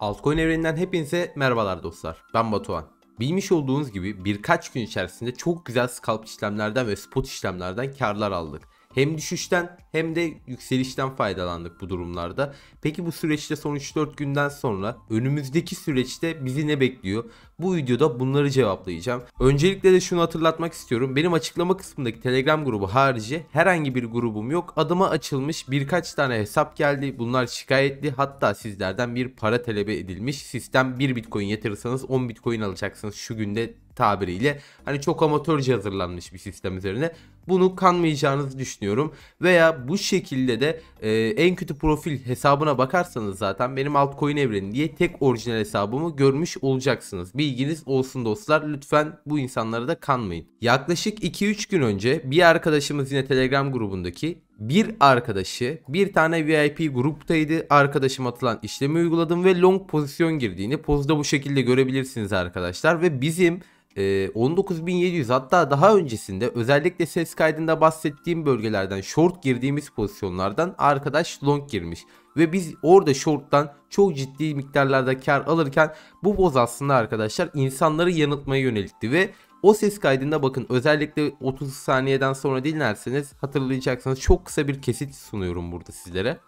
Altcoin evreninden hepinize merhabalar dostlar. Ben Batuhan. Bilmiş olduğunuz gibi birkaç gün içerisinde çok güzel scalp işlemlerden ve spot işlemlerden karlar aldık. Hem düşüşten hem de yükselişten faydalandık bu durumlarda. Peki bu süreçte son 3-4 günden sonra önümüzdeki süreçte bizi ne bekliyor? Bu videoda bunları cevaplayacağım. Öncelikle de şunu hatırlatmak istiyorum. Benim açıklama kısmındaki Telegram grubu harici herhangi bir grubum yok. Adıma açılmış birkaç tane hesap geldi. Bunlar şikayetli hatta sizlerden bir para talep edilmiş. Sistem 1 bitcoin yatırırsanız 10 bitcoin alacaksınız şu günde tabiriyle hani çok amatörce hazırlanmış bir sistem üzerine. Bunu kanmayacağınızı düşünüyorum. Veya bu şekilde de e, en kötü profil hesabına bakarsanız zaten benim altcoin evreni diye tek orijinal hesabımı görmüş olacaksınız. Bilginiz olsun dostlar. Lütfen bu insanlara da kanmayın. Yaklaşık 2-3 gün önce bir arkadaşımız yine Telegram grubundaki bir arkadaşı bir tane VIP gruptaydı. Arkadaşım atılan işlemi uyguladım ve long pozisyon girdiğini pozda bu şekilde görebilirsiniz arkadaşlar. Ve bizim e, ee, 19700 hatta daha öncesinde özellikle ses kaydında bahsettiğim bölgelerden short girdiğimiz pozisyonlardan arkadaş long girmiş. Ve biz orada short'tan çok ciddi miktarlarda kar alırken bu boz aslında arkadaşlar insanları yanıltmaya yönelikti ve o ses kaydında bakın özellikle 30 saniyeden sonra dinlerseniz hatırlayacaksınız çok kısa bir kesit sunuyorum burada sizlere.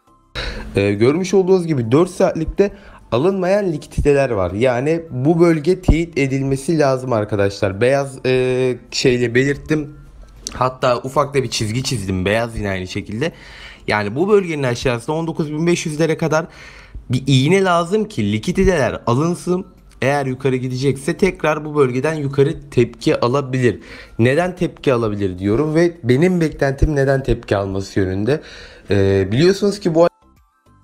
Ee, görmüş olduğunuz gibi 4 saatlikte alınmayan likiditeler var. Yani bu bölge teyit edilmesi lazım arkadaşlar. Beyaz e, şeyle belirttim. Hatta ufakta bir çizgi çizdim. Beyaz yine aynı şekilde. Yani bu bölgenin aşağısında 19.500'lere kadar bir iğne lazım ki likiditeler alınsın. Eğer yukarı gidecekse tekrar bu bölgeden yukarı tepki alabilir. Neden tepki alabilir diyorum ve benim beklentim neden tepki alması yönünde. Ee, biliyorsunuz ki bu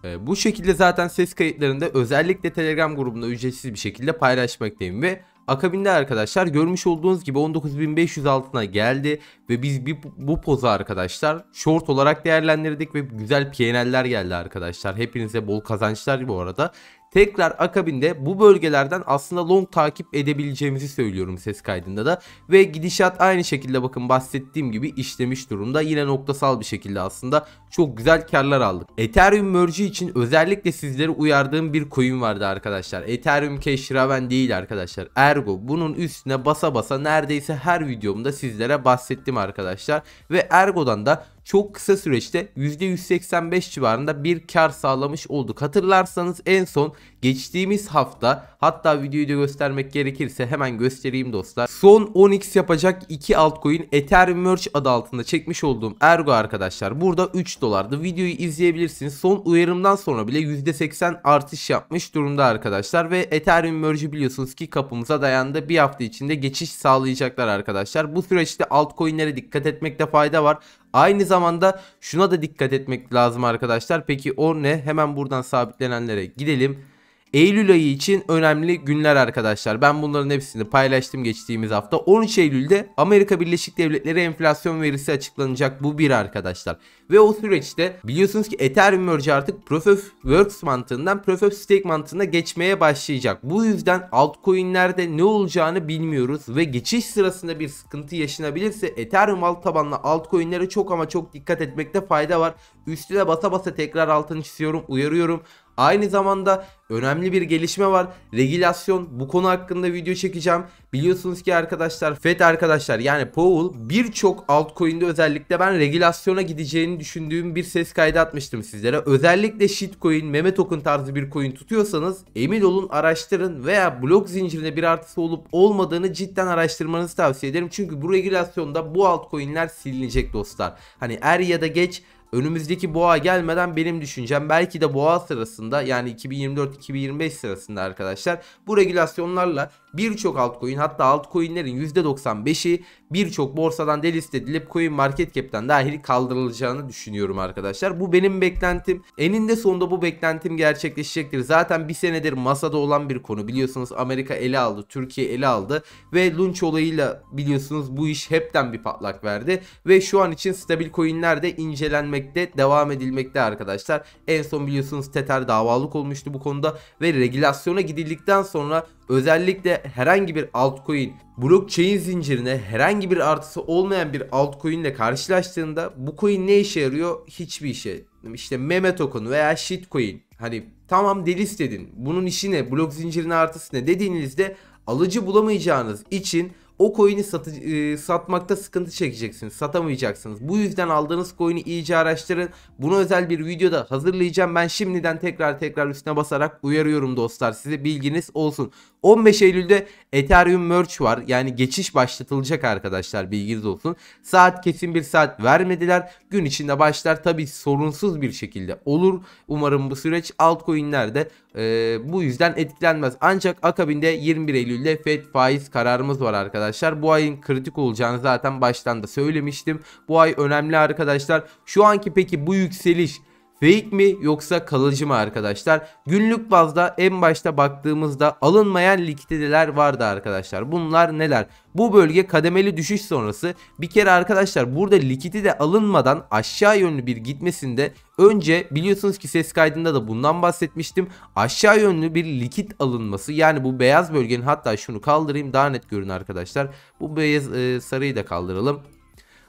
e, bu şekilde zaten ses kayıtlarında özellikle Telegram grubunda ücretsiz bir şekilde paylaşmaktayım ve Akabinde arkadaşlar görmüş olduğunuz gibi 19500 altına geldi ve biz bir, bu pozu arkadaşlar short olarak değerlendirdik ve güzel PNL'ler geldi arkadaşlar. Hepinize bol kazançlar bu arada. Tekrar akabinde bu bölgelerden aslında long takip edebileceğimizi söylüyorum ses kaydında da. Ve gidişat aynı şekilde bakın bahsettiğim gibi işlemiş durumda. Yine noktasal bir şekilde aslında çok güzel karlar aldık. Ethereum Merge için özellikle sizleri uyardığım bir coin vardı arkadaşlar. Ethereum Cash Raven değil arkadaşlar. Ergo bunun üstüne basa basa neredeyse her videomda sizlere bahsettim arkadaşlar. Ve Ergo'dan da çok kısa süreçte %185 civarında bir kar sağlamış olduk. Hatırlarsanız en son geçtiğimiz hafta hatta videoyu da göstermek gerekirse hemen göstereyim dostlar. Son 10x yapacak 2 altcoin Ethereum Merge adı altında çekmiş olduğum Ergo arkadaşlar burada 3 dolardı. Videoyu izleyebilirsiniz. Son uyarımdan sonra bile %80 artış yapmış durumda arkadaşlar ve Ethereum Merge'i biliyorsunuz ki kapımıza dayandı. Bir hafta içinde geçiş sağlayacaklar arkadaşlar. Bu süreçte altcoinlere dikkat etmekte fayda var. Aynı zamanda şuna da dikkat etmek lazım arkadaşlar. Peki o ne? Hemen buradan sabitlenenlere gidelim. Eylül ayı için önemli günler arkadaşlar. Ben bunların hepsini paylaştım geçtiğimiz hafta. 13 Eylül'de Amerika Birleşik Devletleri enflasyon verisi açıklanacak bu bir arkadaşlar. Ve o süreçte biliyorsunuz ki Ethereum Merge artık Proof of Works mantığından Proof of Stake mantığına geçmeye başlayacak. Bu yüzden altcoin'lerde ne olacağını bilmiyoruz ve geçiş sırasında bir sıkıntı yaşanabilirse Ethereum alt tabanlı altcoin'lere çok ama çok dikkat etmekte fayda var. Üstüne basa basa tekrar altını çiziyorum, uyarıyorum. Aynı zamanda önemli bir gelişme var. Regülasyon bu konu hakkında video çekeceğim. Biliyorsunuz ki arkadaşlar FED arkadaşlar yani Powell birçok altcoin'de özellikle ben regülasyona gideceğini düşündüğüm bir ses kaydı atmıştım sizlere. Özellikle shitcoin, meme token tarzı bir coin tutuyorsanız emin olun araştırın veya blok zincirinde bir artısı olup olmadığını cidden araştırmanızı tavsiye ederim. Çünkü bu regülasyonda bu altcoin'ler silinecek dostlar. Hani er ya da geç önümüzdeki boğa gelmeden benim düşüncem belki de boğa sırasında yani 2024-2025 sırasında arkadaşlar bu regülasyonlarla Birçok altcoin hatta altcoinlerin %95'i birçok borsadan delist edilip coin market cap'ten dahil kaldırılacağını düşünüyorum arkadaşlar. Bu benim beklentim. Eninde sonunda bu beklentim gerçekleşecektir. Zaten bir senedir masada olan bir konu. Biliyorsunuz Amerika ele aldı, Türkiye ele aldı ve lunch olayıyla biliyorsunuz bu iş hepten bir patlak verdi ve şu an için stabil coinler de incelenmekte, devam edilmekte arkadaşlar. En son biliyorsunuz Tether davalık olmuştu bu konuda ve regülasyona gidildikten sonra Özellikle herhangi bir altcoin blockchain zincirine herhangi bir artısı olmayan bir altcoin ile karşılaştığında bu coin ne işe yarıyor? Hiçbir işe. İşte meme token veya shitcoin. Hani tamam delis dedin. Bunun işi ne? Blok zincirine artısı ne? Dediğinizde alıcı bulamayacağınız için o coin'i satı, e, satmakta sıkıntı çekeceksiniz. Satamayacaksınız. Bu yüzden aldığınız coin'i iyice araştırın. Bunu özel bir videoda hazırlayacağım. Ben şimdiden tekrar tekrar üstüne basarak uyarıyorum dostlar. Size bilginiz olsun. 15 Eylül'de Ethereum Merge var. Yani geçiş başlatılacak arkadaşlar bilginiz olsun. Saat kesin bir saat vermediler. Gün içinde başlar tabi sorunsuz bir şekilde olur. Umarım bu süreç altcoin'lerde ee, bu yüzden etkilenmez. Ancak akabinde 21 Eylül'de FED faiz kararımız var arkadaşlar. Bu ayın kritik olacağını zaten baştan da söylemiştim. Bu ay önemli arkadaşlar. Şu anki peki bu yükseliş Fake mi yoksa kalıcı mı arkadaşlar? Günlük bazda en başta baktığımızda alınmayan likiditeler vardı arkadaşlar. Bunlar neler? Bu bölge kademeli düşüş sonrası bir kere arkadaşlar burada likidite alınmadan aşağı yönlü bir gitmesinde önce biliyorsunuz ki ses kaydında da bundan bahsetmiştim. Aşağı yönlü bir likit alınması yani bu beyaz bölgenin hatta şunu kaldırayım daha net görün arkadaşlar. Bu beyaz e, sarıyı da kaldıralım.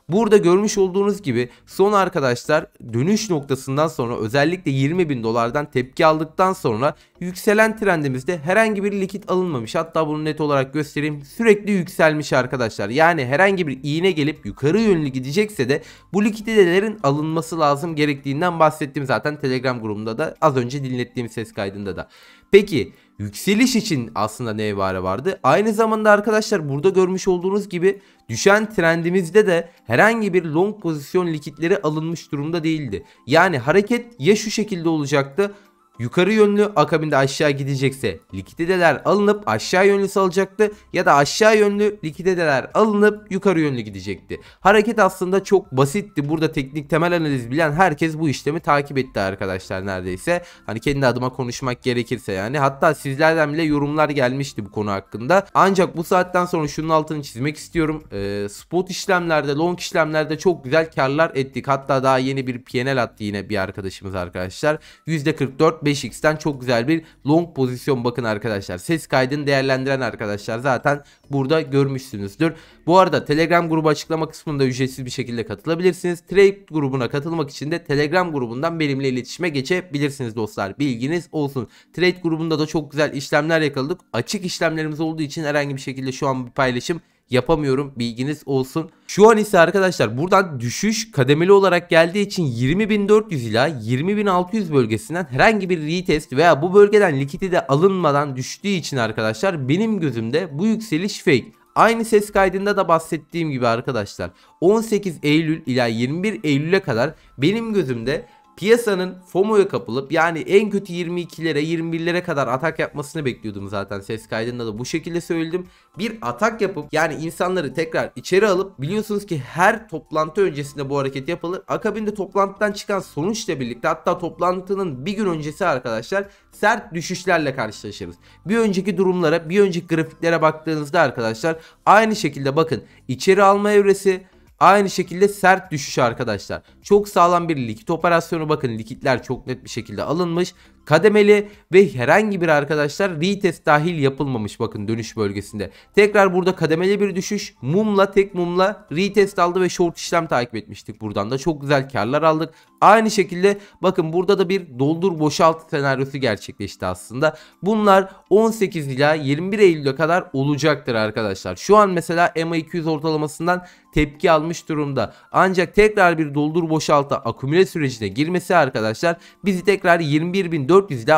Burada görmüş olduğunuz gibi son arkadaşlar dönüş noktasından sonra özellikle 20 bin dolardan tepki aldıktan sonra yükselen trendimizde herhangi bir likit alınmamış. Hatta bunu net olarak göstereyim. Sürekli yükselmiş arkadaşlar. Yani herhangi bir iğne gelip yukarı yönlü gidecekse de bu likidelerin alınması lazım gerektiğinden bahsettim zaten Telegram grubunda da az önce dinlettiğim ses kaydında da. Peki yükseliş için aslında ne ibare vardı. Aynı zamanda arkadaşlar burada görmüş olduğunuz gibi düşen trendimizde de herhangi bir long pozisyon likitleri alınmış durumda değildi. Yani hareket ya şu şekilde olacaktı Yukarı yönlü akabinde aşağı gidecekse likideler alınıp aşağı yönlü salacaktı ya da aşağı yönlü likideler alınıp yukarı yönlü gidecekti. Hareket aslında çok basitti. Burada teknik temel analiz bilen herkes bu işlemi takip etti arkadaşlar neredeyse. Hani kendi adıma konuşmak gerekirse yani. Hatta sizlerden bile yorumlar gelmişti bu konu hakkında. Ancak bu saatten sonra şunun altını çizmek istiyorum. E, spot işlemlerde, long işlemlerde çok güzel karlar ettik. Hatta daha yeni bir PNL attı yine bir arkadaşımız arkadaşlar. %44 5x'ten çok güzel bir long pozisyon bakın arkadaşlar. Ses kaydını değerlendiren arkadaşlar zaten burada görmüşsünüzdür. Bu arada Telegram grubu açıklama kısmında ücretsiz bir şekilde katılabilirsiniz. Trade grubuna katılmak için de Telegram grubundan benimle iletişime geçebilirsiniz dostlar. Bilginiz olsun. Trade grubunda da çok güzel işlemler yakaladık. Açık işlemlerimiz olduğu için herhangi bir şekilde şu an bir paylaşım yapamıyorum bilginiz olsun. Şu an ise arkadaşlar buradan düşüş kademeli olarak geldiği için 20.400 ila 20.600 bölgesinden herhangi bir retest veya bu bölgeden likidite alınmadan düştüğü için arkadaşlar benim gözümde bu yükseliş fake. Aynı ses kaydında da bahsettiğim gibi arkadaşlar 18 Eylül ila 21 Eylül'e kadar benim gözümde piyasanın FOMO'ya kapılıp yani en kötü 22'lere 21'lere kadar atak yapmasını bekliyordum zaten ses kaydında da bu şekilde söyledim. Bir atak yapıp yani insanları tekrar içeri alıp biliyorsunuz ki her toplantı öncesinde bu hareket yapılır. Akabinde toplantıdan çıkan sonuçla birlikte hatta toplantının bir gün öncesi arkadaşlar sert düşüşlerle karşılaşırız. Bir önceki durumlara bir önceki grafiklere baktığınızda arkadaşlar aynı şekilde bakın içeri alma evresi Aynı şekilde sert düşüş arkadaşlar. Çok sağlam bir likit operasyonu bakın likitler çok net bir şekilde alınmış kademeli ve herhangi bir arkadaşlar retest dahil yapılmamış bakın dönüş bölgesinde. Tekrar burada kademeli bir düşüş mumla tek mumla retest aldı ve short işlem takip etmiştik. Buradan da çok güzel karlar aldık. Aynı şekilde bakın burada da bir doldur boşalt senaryosu gerçekleşti aslında. Bunlar 18 ila 21 Eylül'e kadar olacaktır arkadaşlar. Şu an mesela MA200 ortalamasından tepki almış durumda. Ancak tekrar bir doldur boşalta akümüle sürecine girmesi arkadaşlar bizi tekrar 21.400 19400 ile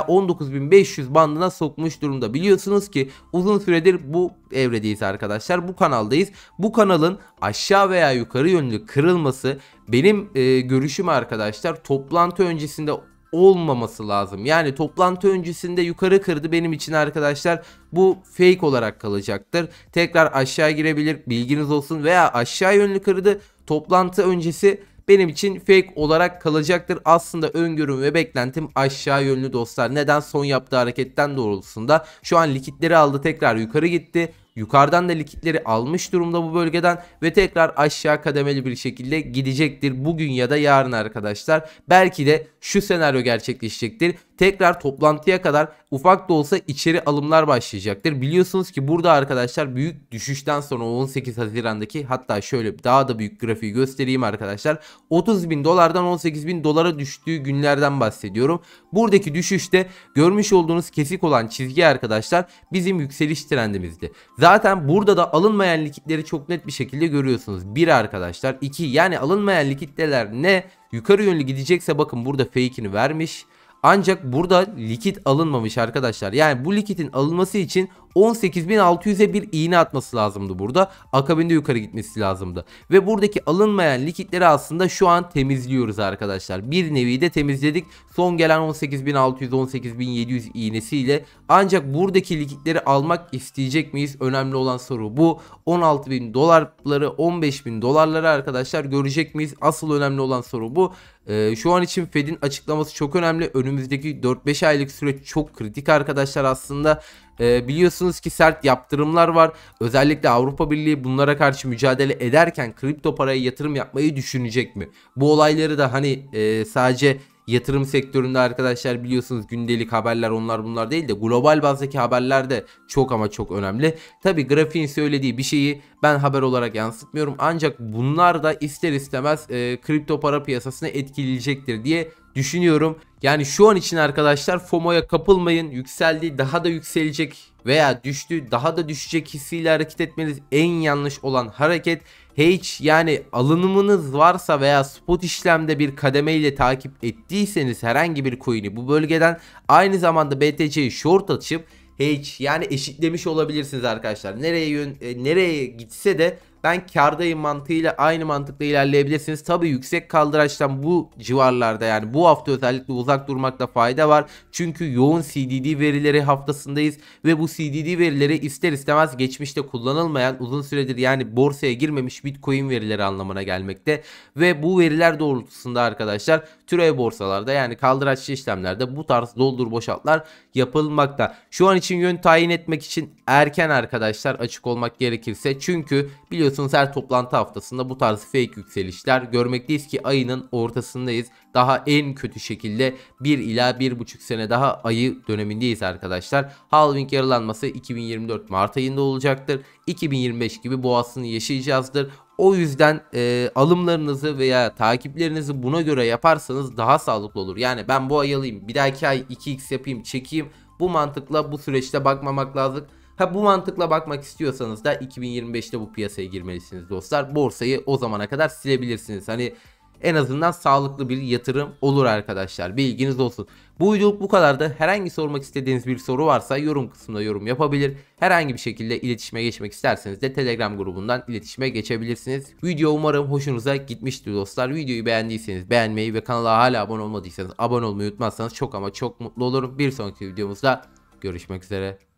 19500 bandına sokmuş durumda. Biliyorsunuz ki uzun süredir bu evredeyiz arkadaşlar. Bu kanaldayız. Bu kanalın aşağı veya yukarı yönlü kırılması benim e, görüşüm arkadaşlar toplantı öncesinde olmaması lazım. Yani toplantı öncesinde yukarı kırdı benim için arkadaşlar. Bu fake olarak kalacaktır. Tekrar aşağı girebilir bilginiz olsun veya aşağı yönlü kırdı. Toplantı öncesi benim için fake olarak kalacaktır. Aslında öngörüm ve beklentim aşağı yönlü dostlar. Neden son yaptığı hareketten doğrultusunda şu an likitleri aldı tekrar yukarı gitti. Yukarıdan da likitleri almış durumda bu bölgeden ve tekrar aşağı kademeli bir şekilde gidecektir bugün ya da yarın arkadaşlar. Belki de şu senaryo gerçekleşecektir tekrar toplantıya kadar ufak da olsa içeri alımlar başlayacaktır. Biliyorsunuz ki burada arkadaşlar büyük düşüşten sonra 18 Haziran'daki hatta şöyle daha da büyük grafiği göstereyim arkadaşlar. 30 bin dolardan 18 bin dolara düştüğü günlerden bahsediyorum. Buradaki düşüşte görmüş olduğunuz kesik olan çizgi arkadaşlar bizim yükseliş trendimizdi. Zaten burada da alınmayan likitleri çok net bir şekilde görüyorsunuz. 1 arkadaşlar 2 yani alınmayan likitler ne? Yukarı yönlü gidecekse bakın burada fake'ini vermiş. Ancak burada likit alınmamış arkadaşlar. Yani bu likitin alınması için 18.600'e bir iğne atması lazımdı burada. Akabinde yukarı gitmesi lazımdı. Ve buradaki alınmayan likitleri aslında şu an temizliyoruz arkadaşlar. Bir nevi de temizledik. Son gelen 18.600 18.700 iğnesiyle ancak buradaki likitleri almak isteyecek miyiz? Önemli olan soru bu. 16.000 dolarları 15.000 dolarları arkadaşlar görecek miyiz? Asıl önemli olan soru bu. Ee, şu an için Fed'in açıklaması çok önemli. Önümüzdeki 4-5 aylık süre çok kritik arkadaşlar aslında. E, biliyorsunuz ki sert yaptırımlar var. Özellikle Avrupa Birliği bunlara karşı mücadele ederken kripto paraya yatırım yapmayı düşünecek mi? Bu olayları da hani e, sadece yatırım sektöründe arkadaşlar biliyorsunuz gündelik haberler onlar bunlar değil de global bazdaki haberler de çok ama çok önemli. Tabi grafiğin söylediği bir şeyi ben haber olarak yansıtmıyorum ancak bunlar da ister istemez e, kripto para piyasasını etkileyecektir diye düşünüyorum. Yani şu an için arkadaşlar FOMO'ya kapılmayın. Yükseldi daha da yükselecek veya düştü daha da düşecek hissiyle hareket etmeniz en yanlış olan hareket. Hiç yani alınımınız varsa veya spot işlemde bir kademeyle takip ettiyseniz herhangi bir coin'i bu bölgeden aynı zamanda BTC'yi short açıp H yani eşitlemiş olabilirsiniz arkadaşlar. Nereye yön, e, nereye gitse de ben kardayım mantığıyla aynı mantıkla ilerleyebilirsiniz. Tabi yüksek kaldıraçtan bu civarlarda yani bu hafta özellikle uzak durmakta fayda var. Çünkü yoğun CDD verileri haftasındayız ve bu CDD verileri ister istemez geçmişte kullanılmayan uzun süredir yani borsaya girmemiş bitcoin verileri anlamına gelmekte. Ve bu veriler doğrultusunda arkadaşlar türev borsalarda yani kaldıraçlı işlemlerde bu tarz doldur boşaltlar yapılmakta. Şu an için yön tayin etmek için erken arkadaşlar açık olmak gerekirse çünkü biliyorsunuz Biliyorsunuz her toplantı haftasında bu tarz fake yükselişler görmekteyiz ki ayının ortasındayız. Daha en kötü şekilde 1 ila 1,5 sene daha ayı dönemindeyiz arkadaşlar. Halving yarılanması 2024 Mart ayında olacaktır. 2025 gibi boğasını yaşayacağızdır. O yüzden e, alımlarınızı veya takiplerinizi buna göre yaparsanız daha sağlıklı olur. Yani ben bu ay alayım bir dahaki ay 2x yapayım çekeyim. Bu mantıkla bu süreçte bakmamak lazım Ha bu mantıkla bakmak istiyorsanız da 2025'te bu piyasaya girmelisiniz dostlar. Borsayı o zamana kadar silebilirsiniz. Hani en azından sağlıklı bir yatırım olur arkadaşlar. Bilginiz olsun. Bu videoluk bu kadardı. Herhangi sormak istediğiniz bir soru varsa yorum kısmında yorum yapabilir. Herhangi bir şekilde iletişime geçmek isterseniz de Telegram grubundan iletişime geçebilirsiniz. Video umarım hoşunuza gitmiştir dostlar. Videoyu beğendiyseniz beğenmeyi ve kanala hala abone olmadıysanız abone olmayı unutmazsanız çok ama çok mutlu olurum. Bir sonraki videomuzda görüşmek üzere.